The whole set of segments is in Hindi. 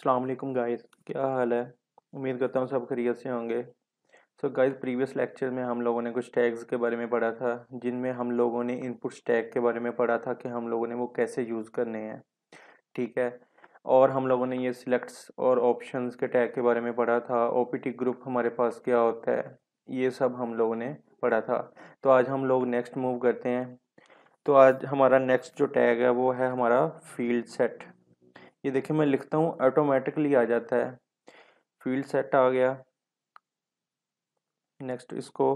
अस्सलाम वालेकुम गाइस क्या हाल है उम्मीद करता हूँ सब खरीत से होंगे सो गाइस प्रीवियस लेक्चर में हम लोगों ने कुछ टैग्स के बारे में पढ़ा था जिनमें हम लोगों ने इनपुट टैग के बारे में पढ़ा था कि हम लोगों ने वो कैसे यूज़ करने हैं ठीक है और हम लोगों ने ये सिलेक्ट्स और ऑप्शंस के टैग के बारे में पढ़ा था ओ ग्रुप हमारे पास क्या होता है ये सब हम लोगों ने पढ़ा था तो आज हम लोग नेक्स्ट मूव करते हैं तो आज हमारा नेक्स्ट जो टैग है वो है हमारा फील्ड सेट ये देखिए मैं लिखता हूँ ऑटोमेटिकली आ जाता है फील्ड सेट आ गया नेक्स्ट इसको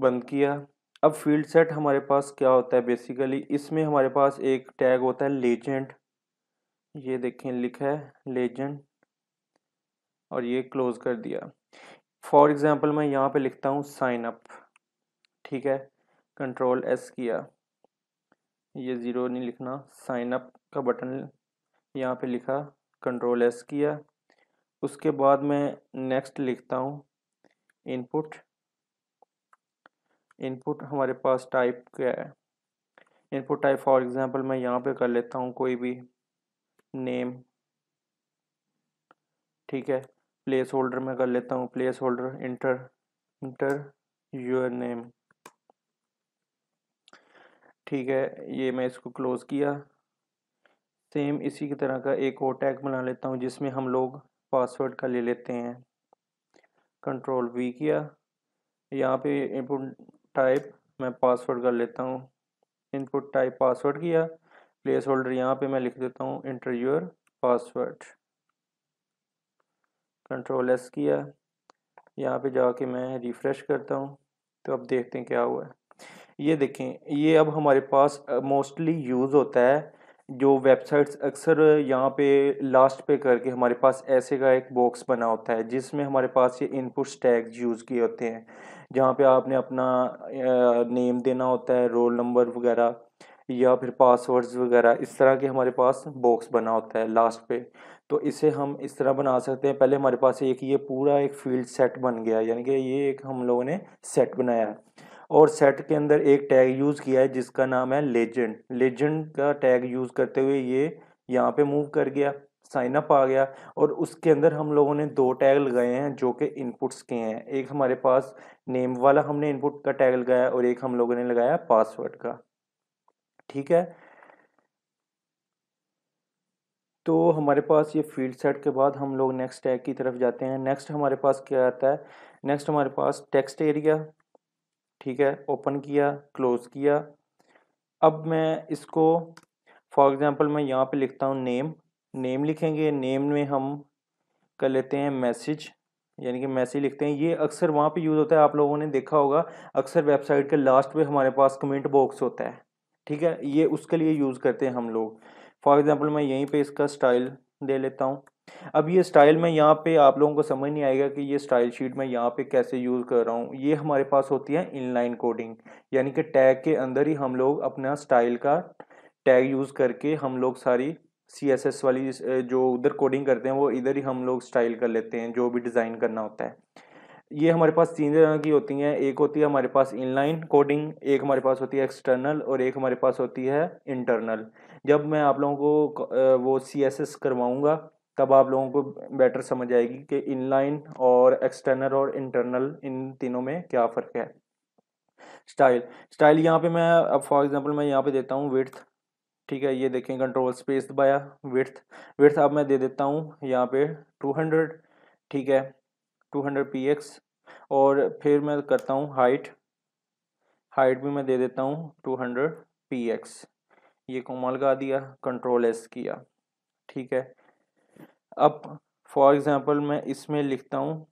बंद किया अब फील्ड सेट हमारे पास क्या होता है बेसिकली इसमें हमारे पास एक टैग होता है लेजेंड ये देखें लिखा है लेजेंड और ये क्लोज कर दिया फॉर एग्ज़ाम्पल मैं यहाँ पे लिखता हूँ साइन अप ठीक है कंट्रोल एस किया ये ज़ीरो नहीं लिखना साइन अप का बटन यहाँ पे लिखा कंट्रोल एस किया उसके बाद मैं नेक्स्ट लिखता हूँ इनपुट इनपुट हमारे पास टाइप क्या है इनपुट टाइप फॉर एग्जांपल मैं यहाँ पे कर लेता हूँ कोई भी नेम ठीक है प्लेस होल्डर में कर लेता हूँ placeholder enter enter your name ठीक है ये मैं इसको क्लोज़ किया सेम इसी की तरह का एक और टैग बना लेता हूँ जिसमें हम लोग पासवर्ड का ले लेते हैं कंट्रोल वी किया यहाँ पे इनपुट टाइप मैं पासवर्ड कर लेता हूँ इनपुट टाइप पासवर्ड किया प्लेस होल्डर यहाँ पे मैं लिख देता हूँ enter your password control S किया यहाँ पे जाके मैं रिफ़्रेश करता हूँ तो अब देखते हैं क्या हुआ है ये देखें ये अब हमारे पास मोस्टली uh, यूज़ होता है जो वेबसाइट्स अक्सर यहाँ पे लास्ट पे करके हमारे पास ऐसे का एक बॉक्स बना होता है जिसमें हमारे पास ये इनपुट्स टैग्स यूज़ किए होते हैं जहाँ पे आपने अपना नेम देना होता है रोल नंबर वगैरह या फिर पासवर्ड्स वगैरह इस तरह के हमारे पास बॉक्स बना होता है लास्ट पे तो इसे हम इस तरह बना सकते हैं पहले हमारे पास एक ये पूरा एक फील्ड सेट बन गया यानी कि ये एक हम लोगों ने सेट बनाया और सेट के अंदर एक टैग यूज़ किया है जिसका नाम है लेजेंड लेजेंड का टैग यूज़ करते हुए ये यहाँ पे मूव कर गया साइन अप आ गया और उसके अंदर हम लोगों ने दो टैग लगाए हैं जो कि इनपुट्स के हैं एक हमारे पास नेम वाला हमने इनपुट का टैग लगाया और एक हम लोगों ने लगाया पासवर्ड का ठीक है तो हमारे पास ये फील्ड सेट के बाद हम लोग नेक्स्ट टैग की तरफ जाते हैं नेक्स्ट हमारे पास क्या आता है नेक्स्ट हमारे पास टेक्स्ट एरिया ठीक है ओपन किया क्लोज किया अब मैं इसको फॉर एग्ज़ाम्पल मैं यहाँ पे लिखता हूँ नेम नेम लिखेंगे नेम में हम कर लेते हैं मैसेज यानी कि मैसेज लिखते हैं ये अक्सर वहाँ पे यूज़ होता है आप लोगों ने देखा होगा अक्सर वेबसाइट के लास्ट पर हमारे पास कमेंट बॉक्स होता है ठीक है ये उसके लिए यूज़ करते हैं हम लोग फॉर एग्ज़ाम्पल मैं यहीं पर इसका स्टाइल दे लेता हूँ अब ये स्टाइल में यहाँ पे आप लोगों को समझ नहीं आएगा कि ये स्टाइल शीट में यहाँ पे कैसे यूज़ कर रहा हूँ ये हमारे पास होती है इनलाइन कोडिंग यानी कि टैग के अंदर ही हम लोग अपना स्टाइल का टैग यूज़ करके हम लोग सारी सी एस एस वाली जो उधर कोडिंग करते हैं वो इधर ही हम लोग स्टाइल कर लेते हैं जो भी डिज़ाइन करना होता है ये हमारे पास तीन तरह की होती हैं एक होती है हमारे पास इनलाइन कोडिंग एक हमारे पास होती है एक्सटर्नल और एक हमारे पास होती है इंटरनल जब मैं आप लोगों को वो सी एस एस करवाऊँगा तब आप लोगों को बेटर समझ आएगी कि इनलाइन और एक्सटर्नल और इंटरनल इन तीनों में क्या फ़र्क है स्टाइल स्टाइल यहाँ पे मैं अब फॉर एग्जांपल मैं यहाँ पे देता हूँ विर्थ ठीक है ये देखें कंट्रोल स्पेस दबाया विर्थ विर्थ अब मैं दे देता हूँ यहाँ पे टू हंड्रेड ठीक है टू हंड्रेड पी एक्स और फिर मैं करता हूँ हाइट हाइट भी मैं दे देता हूँ टू हंड्रेड पी एक्स ये कोमा लगा दिया कंट्रोल एस किया ठीक है अब फॉर एग्जाम्पल मैं इसमें लिखता हूँ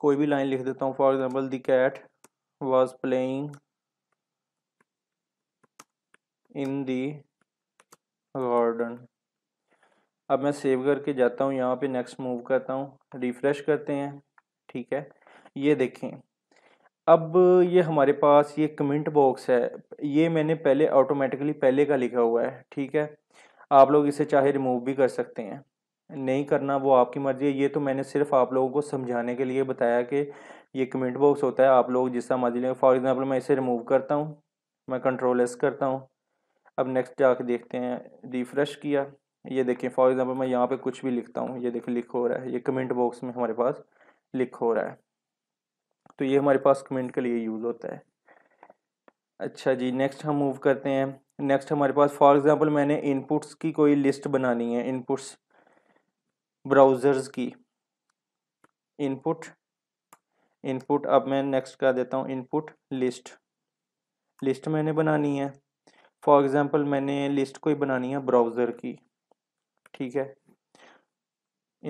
कोई भी लाइन लिख देता हूँ for example the cat was playing in the garden अब मैं सेव करके जाता हूँ यहाँ पे नेक्स्ट मूव करता हूँ रिफ्रेश करते हैं ठीक है ये देखें अब ये हमारे पास ये कमेंट बॉक्स है ये मैंने पहले ऑटोमेटिकली पहले का लिखा हुआ है ठीक है आप लोग इसे चाहे रिमूव भी कर सकते हैं नहीं करना वो आपकी मर्ज़ी है ये तो मैंने सिर्फ आप लोगों को समझाने के लिए बताया कि ये कमेंट बॉक्स होता है आप लोग जिसका मर्जी लेंगे फॉर एग्ज़ाम्पल मैं इसे रिमूव करता हूँ मैं कंट्रोल एस करता हूँ अब नेक्स्ट जाके देखते हैं रिफ़्रेश किया ये देखें फॉर एग्ज़ाम्पल मैं यहाँ पर कुछ भी लिखता हूँ ये देखें लिख हो रहा है ये कमेंट बॉक्स में हमारे पास लिख हो रहा है तो ये हमारे पास कमेंट के लिए यूज़ होता है अच्छा जी नेक्स्ट हम मूव करते हैं नेक्स्ट हमारे पास फॉर एग्ज़ाम्पल मैंने इनपुट्स की कोई लिस्ट बनानी है इनपुट्स ब्राउज़र्स की इनपुट इनपुट अब मैं नेक्स्ट कर देता हूँ इनपुट लिस्ट लिस्ट मैंने बनानी है फॉर एग्ज़ाम्पल मैंने लिस्ट कोई बनानी है ब्राउज़र की ठीक है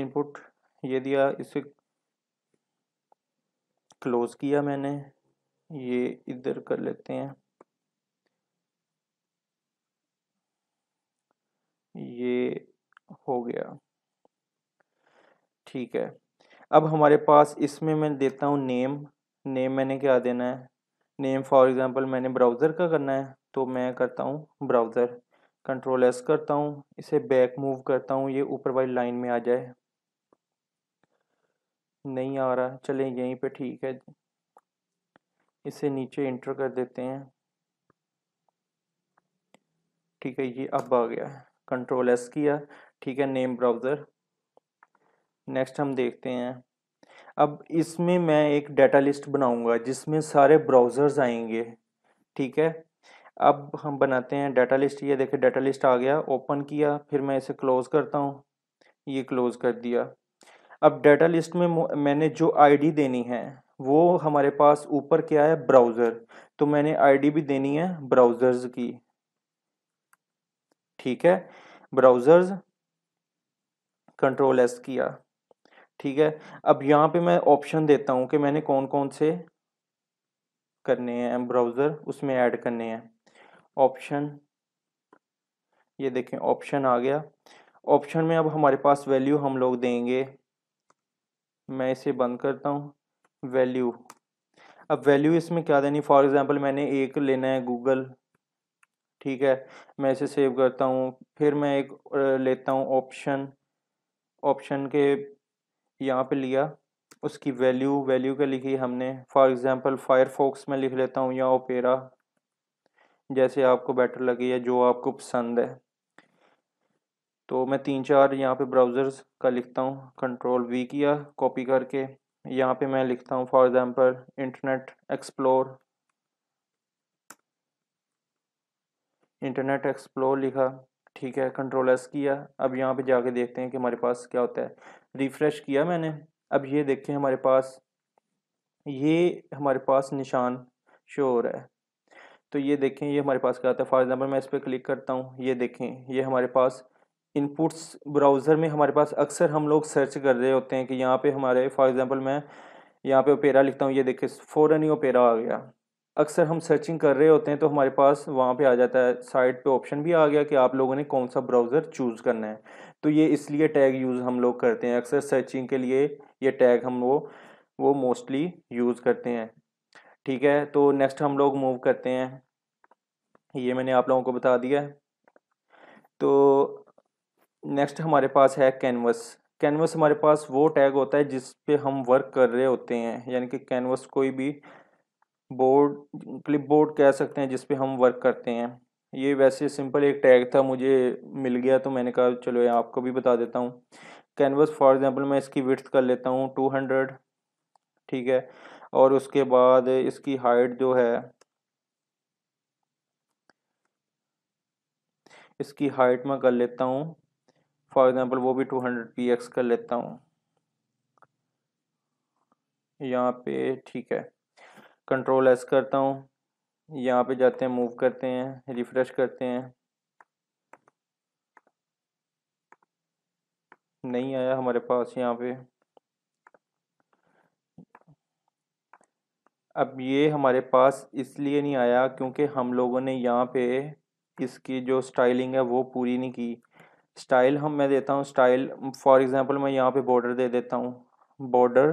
इनपुट ये दिया इसे क्लोज़ किया मैंने ये इधर कर लेते हैं ये हो गया ठीक है अब हमारे पास इसमें मैं देता हूँ नेम नेम मैंने क्या देना है नेम फॉर एग्ज़ाम्पल मैंने ब्राउज़र का करना है तो मैं करता हूँ ब्राउज़र कंट्रोल एस करता हूँ इसे बैक मूव करता हूँ ये ऊपर वाली लाइन में आ जाए नहीं आ रहा चले यहीं पे ठीक है इसे नीचे इंटर कर देते हैं ठीक है ये अब आ गया कंट्रोल एस किया ठीक है नेम ब्राउज़र नेक्स्ट हम देखते हैं अब इसमें मैं एक डेटा लिस्ट बनाऊंगा जिसमें सारे ब्राउज़र्स आएंगे ठीक है अब हम बनाते हैं डेटा लिस्ट ये देखे डेटा लिस्ट आ गया ओपन किया फिर मैं इसे क्लोज़ करता हूँ ये क्लोज़ कर दिया अब डेटा लिस्ट में मैंने जो आईडी देनी है वो हमारे पास ऊपर क्या है ब्राउज़र तो मैंने आईडी भी देनी है ब्राउज़र्स की ठीक है ब्राउज़र्स कंट्रोल एस किया ठीक है अब यहाँ पे मैं ऑप्शन देता हूँ कि मैंने कौन कौन से करने हैं ब्राउज़र उसमें ऐड करने हैं ऑप्शन ये देखें ऑप्शन आ गया ऑप्शन में अब हमारे पास वैल्यू हम लोग देंगे मैं इसे बंद करता हूँ वैल्यू अब वैल्यू इसमें क्या देनी फॉर एग्ज़ाम्पल मैंने एक लेना है गूगल ठीक है मैं इसे सेव करता हूँ फिर मैं एक लेता हूँ ऑप्शन ऑप्शन के यहाँ पे लिया उसकी वैल्यू वैल्यू क्या लिखी हमने फॉर एग्जांपल फायरफॉक्स में लिख लेता हूँ या ओपेरा जैसे आपको बेटर लगे या जो आपको पसंद है तो मैं तीन चार यहाँ पे ब्राउज़र्स का लिखता हूँ कंट्रोल वी किया कॉपी करके यहाँ पे मैं लिखता हूँ for example internet explore internet explore लिखा ठीक है कंट्रोल एस किया अब यहाँ पे जाके देखते हैं कि हमारे पास क्या होता है रिफ़्रेश किया मैंने अब ये देखें हमारे पास ये हमारे पास निशान शो हो रहा है तो ये देखें ये हमारे पास क्या होता है फॉर एग्ज़ाम्पल मैं इस पर क्लिक करता हूँ ये देखें ये हमारे पास इनपुट्स ब्राउज़र में हमारे पास अक्सर हम लोग सर्च कर रहे होते हैं कि यहाँ पे हमारे फॉर एग्ज़ाम्पल मैं यहाँ पे ओपेरा लिखता हूँ ये देखें फ़ौरन ही ओपेरा आ गया अक्सर हम सर्चिंग कर रहे होते हैं तो हमारे पास वहाँ पे आ जाता है साइट पे ऑप्शन भी आ गया कि आप लोगों ने कौन सा ब्राउज़र चूज़ करना है तो ये इसलिए टैग यूज़ हम लोग करते हैं अक्सर सर्चिंग के लिए ये टैग हम वो वो मोस्टली यूज़ करते हैं ठीक है तो नेक्स्ट हम लोग मूव करते हैं ये मैंने आप लोगों को बता दिया है तो नेक्स्ट हमारे पास है कैनवस कैनवस हमारे पास वो टैग होता है जिस पे हम वर्क कर रहे होते हैं यानी कि कैनवस कोई भी बोर्ड क्लिप बोर्ड कह सकते हैं जिस हम वर्क करते हैं ये वैसे सिंपल एक टैग था मुझे मिल गया तो मैंने कहा चलो यहाँ आपको भी बता देता हूँ कैनवस फॉर एग्जांपल मैं इसकी विथ कर लेता हूँ टू हंड्रेड ठीक है और उसके बाद इसकी हाइट जो है इसकी हाइट मैं कर लेता हूँ फॉर एग्ज़ाम्पल वो भी टू हंड्रेड पी एक्स कर लेता हूँ यहाँ पे ठीक है कंट्रोल एस करता हूँ यहाँ पे जाते हैं मूव करते हैं रिफ़्रेश करते हैं नहीं आया हमारे पास यहाँ पे अब ये हमारे पास इसलिए नहीं आया क्योंकि हम लोगों ने यहाँ पे इसकी जो स्टाइलिंग है वो पूरी नहीं की स्टाइल हम मैं देता हूँ स्टाइल फॉर एग्जांपल मैं यहाँ पे बॉर्डर दे देता हूँ बॉर्डर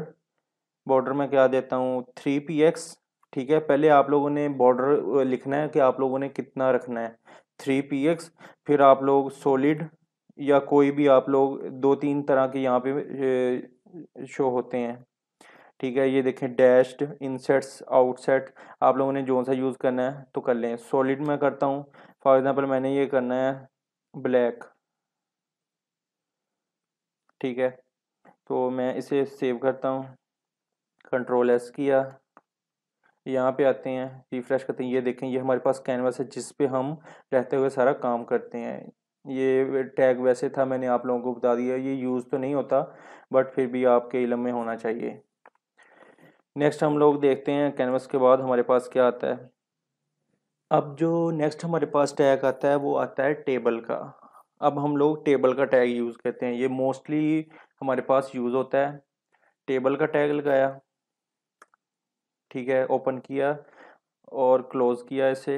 बॉर्डर में क्या देता हूँ थ्री पी एक्स ठीक है पहले आप लोगों ने बॉर्डर लिखना है कि आप लोगों ने कितना रखना है थ्री पी एक्स फिर आप लोग सॉलिड या कोई भी आप लोग दो तीन तरह के यहाँ पे शो होते हैं ठीक है ये देखें डैश्ड इनसेट्स आउटसेट आप लोगों ने जो सा यूज़ करना है तो कर लें सॉलिड मैं करता हूँ फॉर एग्ज़ाम्पल मैंने ये करना है ब्लैक ठीक है तो मैं इसे सेव करता हूँ कंट्रोल एस किया यहाँ पे आते हैं रिफ्रेश करते हैं ये देखें ये हमारे पास कैनवास है जिस पे हम रहते हुए सारा काम करते हैं ये टैग वैसे था मैंने आप लोगों को बता दिया ये यूज़ तो नहीं होता बट फिर भी आपके इलम में होना चाहिए नेक्स्ट हम लोग देखते हैं कैनवास के बाद हमारे पास क्या आता है अब जो नेक्स्ट हमारे पास टैग आता है वो आता है टेबल का अब हम लोग टेबल का टैग यूज़ करते हैं ये मोस्टली हमारे पास यूज़ होता है टेबल का टैग लगाया ठीक है ओपन किया और क्लोज किया इसे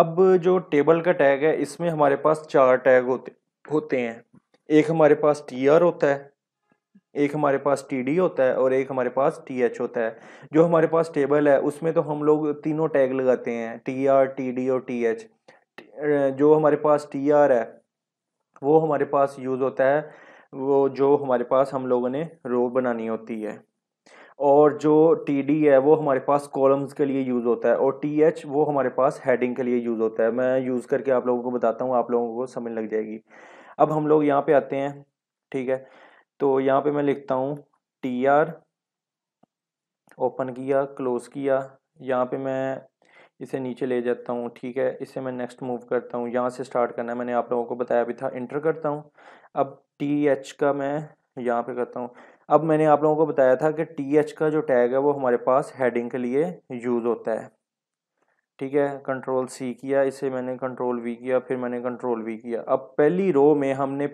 अब जो टेबल का टैग है इसमें हमारे पास चार टैग होते होते हैं एक हमारे पास टी आर होता है एक हमारे पास टी डी होता है और एक हमारे पास टी एच होता है जो हमारे पास टेबल है उसमें तो हम लोग तीनों टैग लगाते हैं टी आर टी डी और टी एच जो हमारे पास टी आर है वो हमारे पास यूज़ होता है वो जो हमारे पास हम लोगों ने रो बनानी होती है और जो टी डी है वो हमारे पास कॉलम्स के लिए यूज़ होता है और टी एच वो हमारे पास हेडिंग के लिए यूज़ होता है मैं यूज़ करके आप लोगों को बताता हूँ आप लोगों को समझ लग जाएगी अब हम लोग यहाँ पे आते हैं ठीक है तो यहाँ पे मैं लिखता हूँ टी आर ओपन किया क्लोज़ किया यहाँ पे मैं इसे नीचे ले जाता हूँ ठीक है इसे मैं नेक्स्ट मूव करता हूँ यहाँ से स्टार्ट करना है मैंने आप लोगों को बताया भी था इंटर करता हूँ अब टी एच का मैं यहाँ पे करता हूँ अब मैंने आप लोगों को बताया था कि टी एच का जो टैग है वो हमारे पास हेडिंग के लिए यूज़ होता है ठीक है कंट्रोल सी किया इसे मैंने कंट्रोल वी किया फिर मैंने कंट्रोल वी किया अब पहली रो में हमने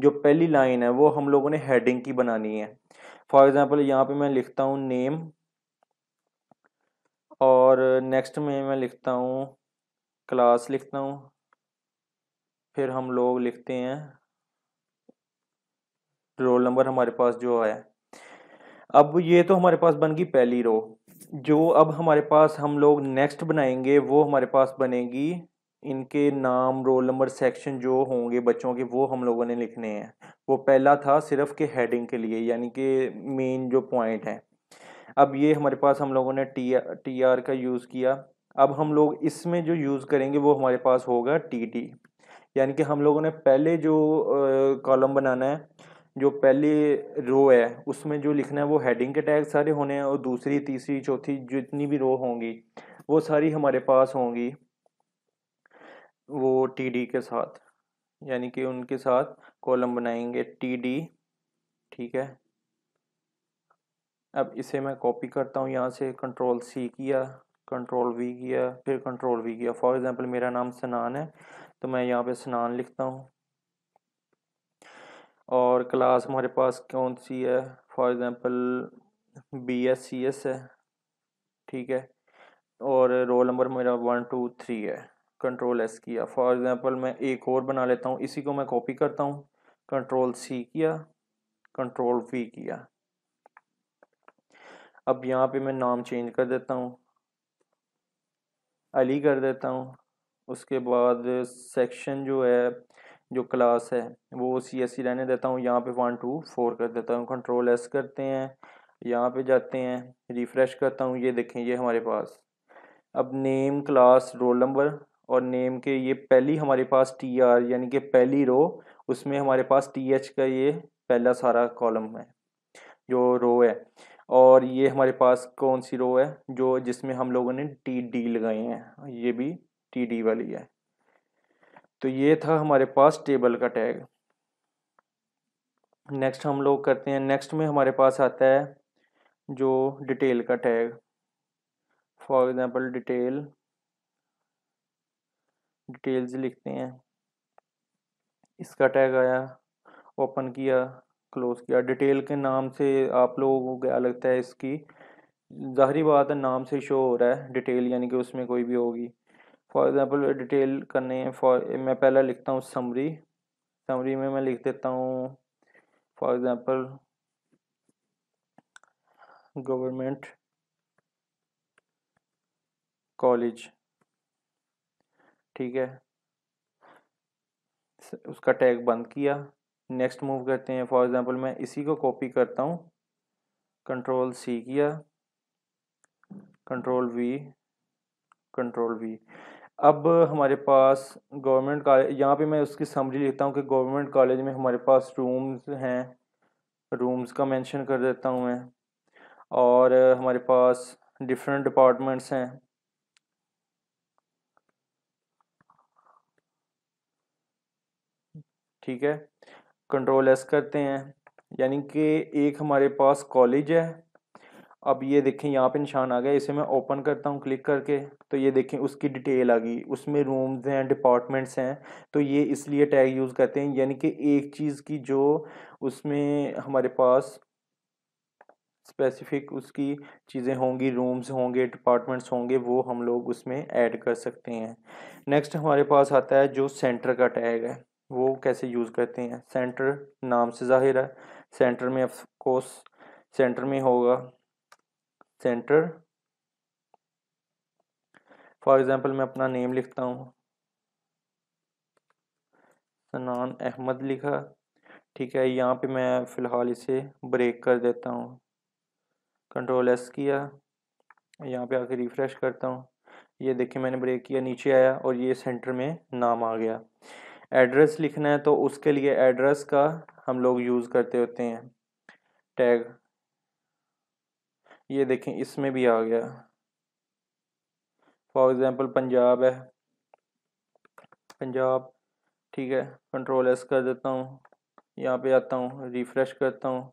जो पहली लाइन है वो हम लोगों ने हेडिंग की बनानी है फॉर एग्ज़ाम्पल यहाँ पे मैं लिखता हूँ नेम और नेक्स्ट में मैं लिखता हूँ क्लास लिखता हूँ फिर हम लोग लिखते हैं रोल नंबर हमारे पास जो है अब ये तो हमारे पास बन गई पहली रो जो अब हमारे पास हम लोग नेक्स्ट बनाएंगे वो हमारे पास बनेगी इनके नाम रोल नंबर सेक्शन जो होंगे बच्चों के वो हम लोगों ने लिखने हैं वो पहला था सिर्फ के हेडिंग के लिए यानी कि मेन जो पॉइंट है अब ये हमारे पास हम लोगों ने टी टी आर का यूज़ किया अब हम लोग इसमें जो यूज़ करेंगे वो हमारे पास होगा टी टी यानी कि हम लोगों ने पहले जो कॉलम बनाना है जो पहली रो है उसमें जो लिखना है वो हेडिंग के टैग सारे होने हैं और दूसरी तीसरी चौथी जितनी भी रो होंगी वो सारी हमारे पास होंगी वो टी के साथ यानी कि उनके साथ कॉलम बनाएंगे टी डी ठीक है अब इसे मैं कॉपी करता हूँ यहाँ से कंट्रोल सी किया कंट्रोल वी किया फिर कंट्रोल वी किया फॉर एग्ज़ाम्पल मेरा नाम सनान है तो मैं यहाँ पे सनान लिखता हूँ और क्लास हमारे पास कौन सी है for example B S C S है ठीक है और रोल नंबर मेरा वन टू थ्री है कंट्रोल एस किया फॉर एग्ज़ाम्पल मैं एक और बना लेता हूँ इसी को मैं कॉपी करता हूँ कंट्रोल सी किया कंट्रोल वी किया अब यहाँ पे मैं नाम चेंज कर देता हूँ अली कर देता हूँ उसके बाद सेक्शन जो है जो क्लास है वो सी एस सी रहने देता हूँ यहाँ पे वन टू फोर कर देता हूँ कंट्रोल एस करते हैं यहाँ पे जाते हैं रिफ़्रेश करता हूँ ये देखें ये हमारे पास अब नेम क्लास रोल नंबर और नेम के ये पहली हमारे पास टी आर यानी कि पहली रो उसमें हमारे पास टी एच का ये पहला सारा कॉलम है जो रो है और ये हमारे पास कौन सी रो है जो जिसमें हम लोगों ने टी डी लगाई हैं ये भी टी डी वाली है तो ये था हमारे पास टेबल का टैग नेक्स्ट हम लोग करते हैं नेक्स्ट में हमारे पास आता है जो डिटेल का tag for example detail details लिखते हैं इसका टैग आया ओपन किया क्लोज किया डिटेल के नाम से आप लोगों को क्या लगता है इसकी ज़ाहरी बात है नाम से शो हो रहा है डिटेल यानी कि उसमें कोई भी होगी फॉर एग्ज़ाम्पल डिटेल करने हैं फॉर मैं पहला लिखता हूँ समरी समरी में मैं लिख देता हूँ फॉर एग्ज़ाम्पल गवर्नमेंट कॉलेज ठीक है उसका टैग बंद किया नेक्स्ट मूव करते हैं फॉर एग्ज़ाम्पल मैं इसी को कॉपी करता हूँ कंट्रोल सी किया कंट्रोल वी कंट्रोल वी अब हमारे पास गवर्नमेंट कॉलेज यहाँ पे मैं उसकी समझी लिखता हूँ कि गवर्नमेंट कॉलेज में हमारे पास रूम्स हैं रूम्स का मेंशन कर देता हूँ मैं और हमारे पास डिफरेंट डिपार्टमेंट्स हैं ठीक है कंट्रोल एस करते हैं यानी कि एक हमारे पास कॉलेज है अब ये देखें यहाँ पे निशान आ गया इसे मैं ओपन करता हूँ क्लिक करके तो ये देखें उसकी डिटेल आ गई उसमें रूम्स हैं डिपार्टमेंट्स हैं तो ये इसलिए टैग यूज़ करते हैं यानी कि एक चीज़ की जो उसमें हमारे पास स्पेसिफिक उसकी चीज़ें होंगी रूम्स होंगे डिपार्टमेंट्स होंगे वो हम लोग उसमें ऐड कर सकते हैं नेक्स्ट हमारे पास आता है जो सेंटर का टैग है वो कैसे यूज़ करते हैं सेंटर नाम से जाहिर है सेंटर में ऑफकोर्स सेंटर में होगा सेंटर फॉर एग्जांपल मैं अपना नेम लिखता हूँ सनान अहमद लिखा ठीक है यहाँ पे मैं फ़िलहाल इसे ब्रेक कर देता हूँ कंट्रोल एस किया यहाँ पे आके रिफ़्रेश करता हूँ ये देखिए मैंने ब्रेक किया नीचे आया और ये सेंटर में नाम आ गया एड्रेस लिखना है तो उसके लिए एड्रेस का हम लोग यूज़ करते होते हैं टैग ये देखें इसमें भी आ गया फॉर एग्ज़ाम्पल पंजाब है पंजाब ठीक है कंट्रोल एस कर देता हूँ यहाँ पे आता हूँ रिफ़्रेश करता हूँ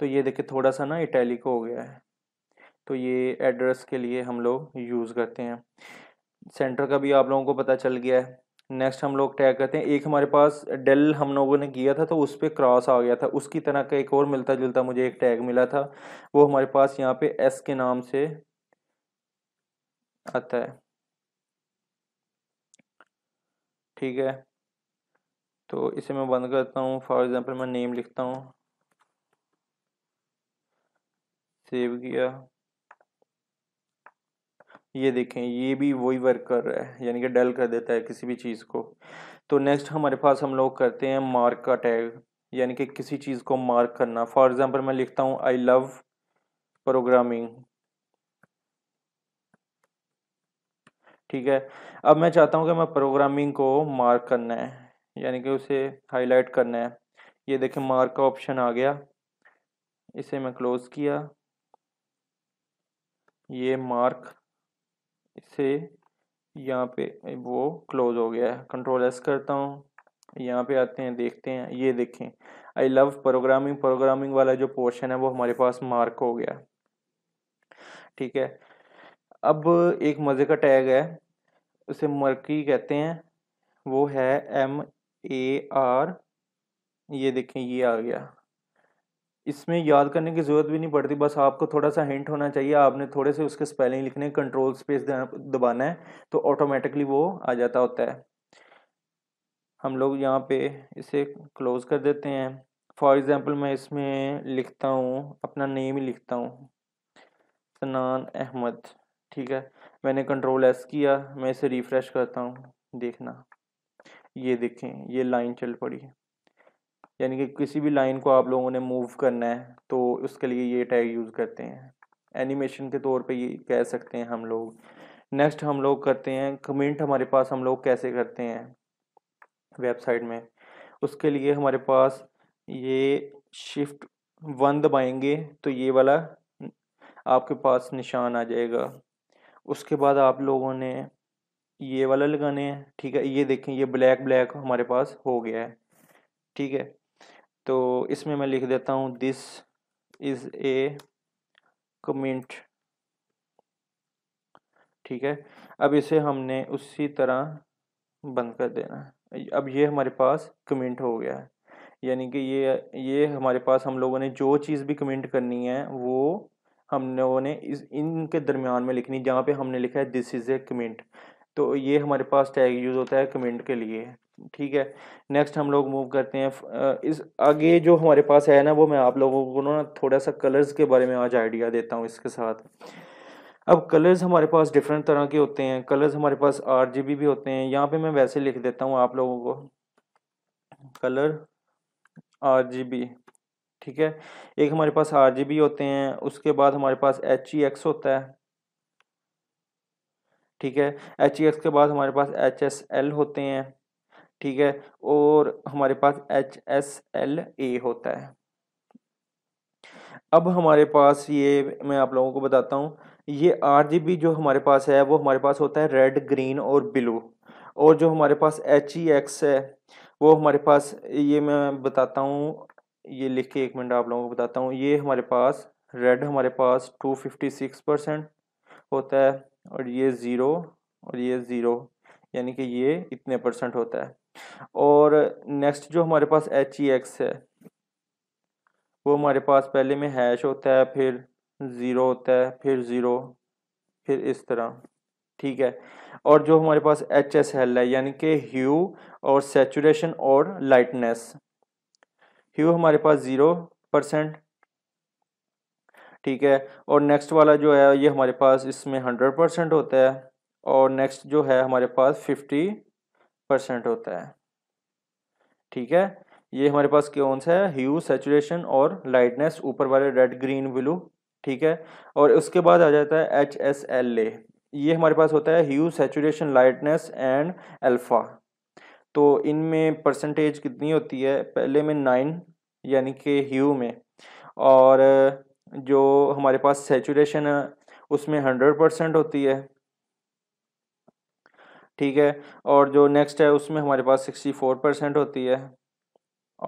तो ये देखें थोड़ा सा ना इटैलिक हो गया है तो ये एड्रेस के लिए हम लोग यूज़ करते हैं सेंटर का भी आप लोगों को पता चल गया है नेक्स्ट हम लोग टैग करते हैं एक हमारे पास डेल हम लोगों ने किया था तो उस पर क्रॉस आ गया था उसकी तरह का एक और मिलता जुलता मुझे एक टैग मिला था वो हमारे पास यहाँ पे एस के नाम से आता है ठीक है तो इसे मैं बंद करता हूँ फॉर एग्ज़ाम्पल मैं नेम लिखता हूँ सेव किया ये देखें ये भी वही वर्क कर रहा है यानी कि डल कर देता है किसी भी चीज़ को तो नेक्स्ट हमारे पास हम लोग करते हैं मार्क का टैग यानी कि किसी चीज़ को मार्क करना फॉर एग्ज़ाम्पल मैं लिखता हूँ आई लव प्रोग्रामिंग ठीक है अब मैं चाहता हूँ कि मैं प्रोग्रामिंग को मार्क करना है यानी कि उसे हाईलाइट करना है ये देखें मार्क का ऑप्शन आ गया इसे मैं क्लोज़ किया ये मार्क से यहाँ पे वो क्लोज हो गया है कंट्रोल एस करता हूँ यहाँ पे आते हैं देखते हैं ये देखें आई लव प्रोग्रामिंग प्रोग्रामिंग वाला जो पोर्शन है वो हमारे पास मार्क हो गया ठीक है अब एक मज़े का टैग है उसे मर्की कहते हैं वो है एम ए आर ये देखें ये आ गया इसमें याद करने की ज़रूरत भी नहीं पड़ती बस आपको थोड़ा सा हिंट होना चाहिए आपने थोड़े से उसके स्पेलिंग लिखने कंट्रोल स्पेस दबाना है तो ऑटोमेटिकली वो आ जाता होता है हम लोग यहाँ पे इसे क्लोज कर देते हैं फॉर एग्ज़ाम्पल मैं इसमें लिखता हूँ अपना नेम ही लिखता हूँ सनान अहमद ठीक है मैंने कंट्रोल एस किया मैं इसे रिफ़्रेश करता हूँ देखना ये देखें ये लाइन चल पड़ी है यानी कि किसी भी लाइन को आप लोगों ने मूव करना है तो उसके लिए ये टैग यूज़ करते हैं एनिमेशन के तौर पे ये कह सकते हैं हम लोग नेक्स्ट हम लोग करते हैं कमेंट हमारे पास हम लोग कैसे करते हैं वेबसाइट में उसके लिए हमारे पास ये शिफ्ट वन दबाएंगे तो ये वाला आपके पास निशान आ जाएगा उसके बाद आप लोगों ने ये वाला लगाने हैं ठीक है ये देखें ये ब्लैक ब्लैक हमारे पास हो गया है ठीक है तो इसमें मैं लिख देता हूँ दिस इज़ ए कमेंट ठीक है अब इसे हमने उसी तरह बंद कर देना है अब ये हमारे पास कमेंट हो गया है यानी कि ये ये हमारे पास हम लोगों ने जो चीज़ भी कमेंट करनी है वो हम लोगों ने इस इनके दरमियान में लिखनी जहाँ पे हमने लिखा है दिस इज़ ए कमेंट तो ये हमारे पास टैग यूज़ होता है कमेंट के लिए ठीक है नेक्स्ट हम लोग मूव करते हैं इस आगे जो हमारे पास है ना वो मैं आप लोगों को ना थोड़ा सा कलर्स के बारे में आज आइडिया देता हूँ इसके साथ अब कलर्स हमारे पास डिफरेंट तरह के होते हैं कलर्स हमारे पास आर भी होते हैं यहाँ पे मैं वैसे लिख देता हूँ आप लोगों को कलर आर ठीक है एक हमारे पास आर होते हैं उसके बाद हमारे पास एच e होता है ठीक है एच e के बाद हमारे पास एच होते हैं ठीक है और हमारे पास एच एस एल ए होता है अब हमारे पास ये मैं आप लोगों को बताता हूँ ये आर जी बी जो हमारे पास है वो हमारे पास होता है रेड ग्रीन और ब्लू और जो हमारे पास एच ई एक्स है वो हमारे पास ये मैं बताता हूँ ये लिख के एक मिनट आप लोगों को बताता हूँ ये हमारे पास रेड हमारे पास टू फिफ्टी सिक्स परसेंट होता है और ये ज़ीरो और ये ज़ीरो यानी कि ये इतने परसेंट होता है और नेक्स्ट जो हमारे पास एच ई एक्स है वो हमारे पास पहले में हैश होता है फिर ज़ीरो होता है फिर ज़ीरो फिर इस तरह ठीक है और जो हमारे पास एच एस एल है यानी कि ह्यू और सेचुरेशन और लाइटनेस ह्यू हमारे पास ज़ीरो परसेंट ठीक है और नेक्स्ट वाला जो है ये हमारे पास इसमें हंड्रेड परसेंट होता है और नेक्स्ट जो है हमारे पास फिफ्टी परसेंट होता है ठीक है ये हमारे पास क्यों है ह्यू सेचुरेशन और लाइटनेस ऊपर वाले रेड ग्रीन ब्लू ठीक है और उसके बाद आ जाता है एच एस एल ए ये हमारे पास होता है hue saturation lightness and alpha तो इनमें परसेंटेज कितनी होती है पहले में नाइन यानी कि ह्यू में और जो हमारे पास सेचुरेशन है उसमें हंड्रेड परसेंट होती है ठीक है और जो नेक्स्ट है उसमें हमारे पास सिक्सटी फोर परसेंट होती है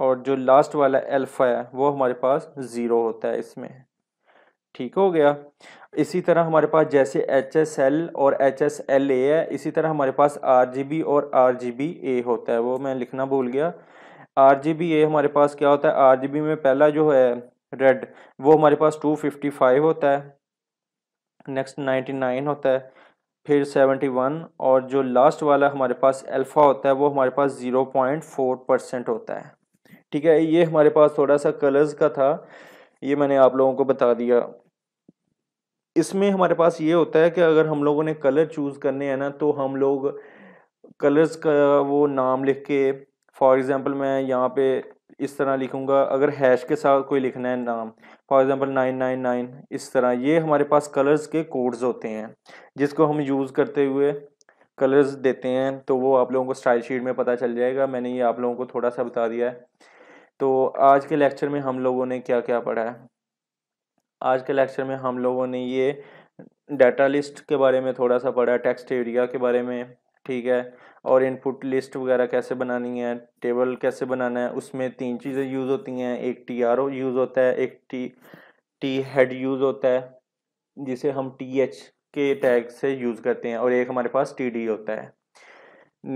और जो लास्ट वाला अल्फ़ा है वो हमारे पास ज़ीरो होता है इसमें ठीक हो गया इसी तरह हमारे पास जैसे एच एस एल और एच एस एल ए है इसी तरह हमारे पास आर जी बी और आर जी बी ए होता है वो मैं लिखना भूल गया आर जी बी ए हमारे पास क्या होता है आर जी बी में पहला जो है रेड वो हमारे पास टू फिफ्टी फाइव होता है नेक्स्ट नाइन्टी नाइन होता है फिर 71 और जो लास्ट वाला हमारे पास अल्फ़ा होता है वो हमारे पास 0.4 परसेंट होता है ठीक है ये हमारे पास थोड़ा सा कलर्स का था ये मैंने आप लोगों को बता दिया इसमें हमारे पास ये होता है कि अगर हम लोगों ने कलर चूज़ करने हैं ना तो हम लोग कलर्स का वो नाम लिख के फॉर एग्ज़ाम्पल मैं यहाँ पे इस तरह लिखूँगा अगर हैश के साथ कोई लिखना है नाम फॉर नाइन 999 इस तरह ये हमारे पास कलर्स के कोड्स होते हैं जिसको हम यूज़ करते हुए कलर्स देते हैं तो वो आप लोगों को स्टाइल शीट में पता चल जाएगा मैंने ये आप लोगों को थोड़ा सा बता दिया है तो आज के लेक्चर में हम लोगों ने क्या क्या पढ़ा है आज के लेक्चर में हम लोगों ने ये डाटा लिस्ट के बारे में थोड़ा सा पढ़ा है टेक्स्ट एरिया के बारे में ठीक है और इनपुट लिस्ट वगैरह कैसे बनानी है टेबल कैसे बनाना है उसमें तीन चीज़ें यूज़ होती हैं एक टी आर ओ यूज़ होता है एक टी टी हेड यूज़ होता है जिसे हम टी एच के टैग से यूज़ करते हैं और एक हमारे पास टी डी होता है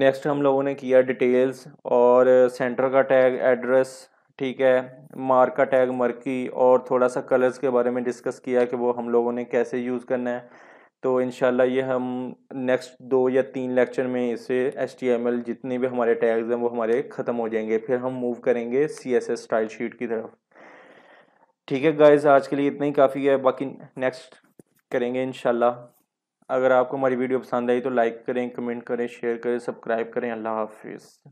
नेक्स्ट हम लोगों ने किया डिटेल्स और सेंटर का टैग एड्रेस ठीक है मार्क का टैग मर्की और थोड़ा सा कलर्स के बारे में डिस्कस किया कि वो हम लोगों ने कैसे यूज़ करना है तो इन ये हम नेक्स्ट दो या तीन लेक्चर में इसे एच जितने भी हमारे टैग्स हैं वो हमारे ख़त्म हो जाएंगे फिर हम मूव करेंगे C S S style sheet की तरफ ठीक है गाइज आज के लिए इतना ही काफ़ी है बाकी नेक्स्ट करेंगे इन अगर आपको हमारी वीडियो पसंद आई तो लाइक करें कमेंट करें शेयर करें सब्सक्राइब करें अल्लाह हाफिज़